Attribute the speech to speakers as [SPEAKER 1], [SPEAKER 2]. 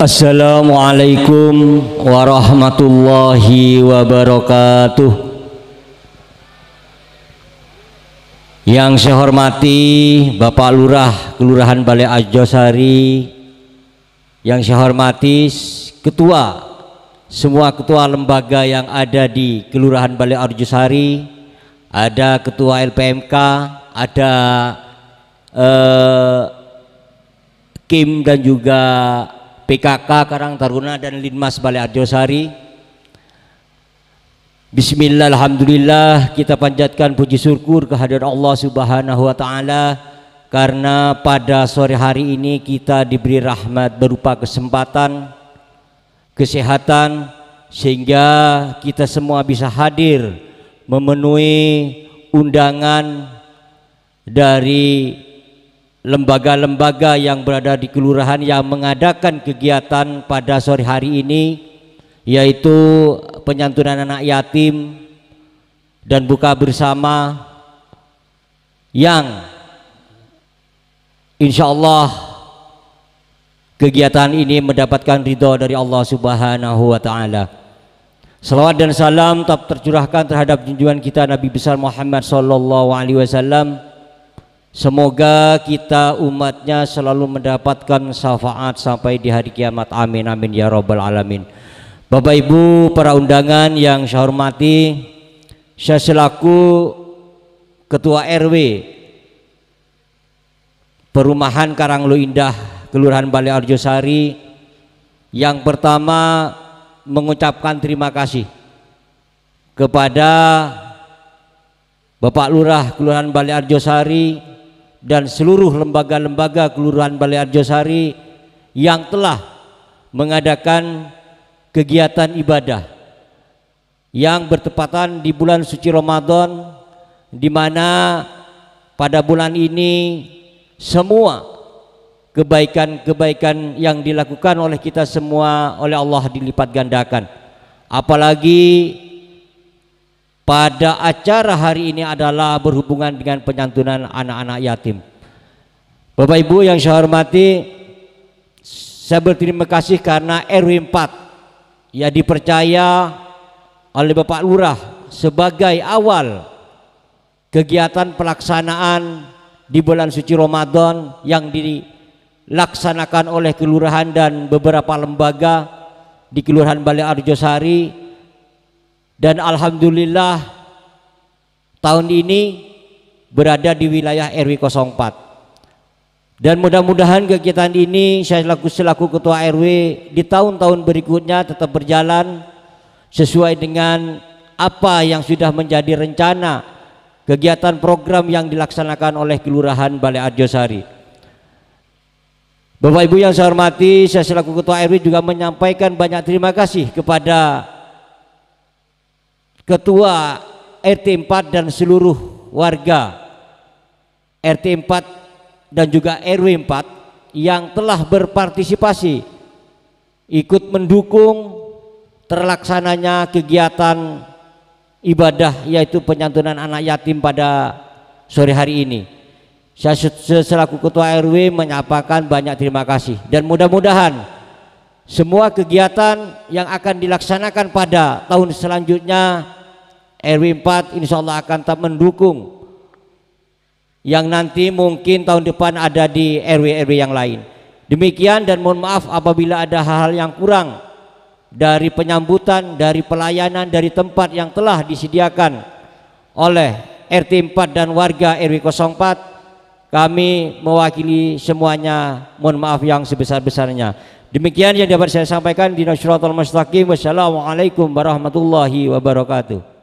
[SPEAKER 1] Assalamualaikum warahmatullahi wabarakatuh Yang saya hormati Bapak Lurah Kelurahan Balai Ajosari Yang saya hormati Ketua Semua ketua lembaga yang ada di Kelurahan Balai Arjosari Ada Ketua LPMK Ada eh, Kim dan juga PKK Karang Taruna dan Linmas Balai Arjosari Bismillah Alhamdulillah kita panjatkan puji syukur kehadiran Allah subhanahu wa ta'ala karena pada sore hari ini kita diberi rahmat berupa kesempatan kesehatan sehingga kita semua bisa hadir memenuhi undangan dari lembaga-lembaga yang berada di kelurahan yang mengadakan kegiatan pada sore hari ini yaitu penyantunan anak yatim dan buka bersama yang insya Allah kegiatan ini mendapatkan ridho dari Allah subhanahu wa ta'ala Salawat dan salam tetap tercurahkan terhadap junjungan kita Nabi besar Muhammad sallallahu alaihi wasallam Semoga kita umatnya selalu mendapatkan syafaat sampai di hari kiamat. Amin amin ya robbal alamin. Bapak Ibu para undangan yang saya hormati, saya selaku Ketua RW Perumahan Karanglu Indah, Kelurahan Bali Arjosari. Yang pertama mengucapkan terima kasih kepada Bapak Lurah Kelurahan Bali Arjosari dan seluruh lembaga-lembaga Kelurahan Balai Arjosari yang telah mengadakan kegiatan ibadah yang bertepatan di bulan suci Ramadan di mana pada bulan ini semua kebaikan-kebaikan yang dilakukan oleh kita semua oleh Allah dilipat gandakan apalagi pada acara hari ini adalah berhubungan dengan penyantunan anak-anak yatim. Bapak Ibu yang saya hormati, saya berterima kasih karena RW 4 ya dipercaya oleh Bapak Lurah sebagai awal kegiatan pelaksanaan di bulan suci Ramadan yang dilaksanakan oleh kelurahan dan beberapa lembaga di Kelurahan Balai Arjosari dan alhamdulillah tahun ini berada di wilayah RW 04 dan mudah-mudahan kegiatan ini saya selaku selaku ketua RW di tahun-tahun berikutnya tetap berjalan sesuai dengan apa yang sudah menjadi rencana kegiatan program yang dilaksanakan oleh Kelurahan Balai Arjosari Bapak Ibu yang saya hormati saya selaku ketua RW juga menyampaikan banyak terima kasih kepada ketua RT 4 dan seluruh warga RT 4 dan juga RW 4 yang telah berpartisipasi ikut mendukung terlaksananya kegiatan ibadah yaitu penyantunan anak yatim pada sore hari ini. Saya selaku ketua RW menyampaikan banyak terima kasih dan mudah-mudahan semua kegiatan yang akan dilaksanakan pada tahun selanjutnya RW 4 insya Allah akan tetap mendukung yang nanti mungkin tahun depan ada di RW-RW yang lain demikian dan mohon maaf apabila ada hal-hal yang kurang dari penyambutan, dari pelayanan, dari tempat yang telah disediakan oleh RT 4 dan warga RW 04 kami mewakili semuanya mohon maaf yang sebesar-besarnya Demikian yang dapat saya sampaikan di Nasratul Mustaqim. Wassalamualaikum warahmatullahi wabarakatuh.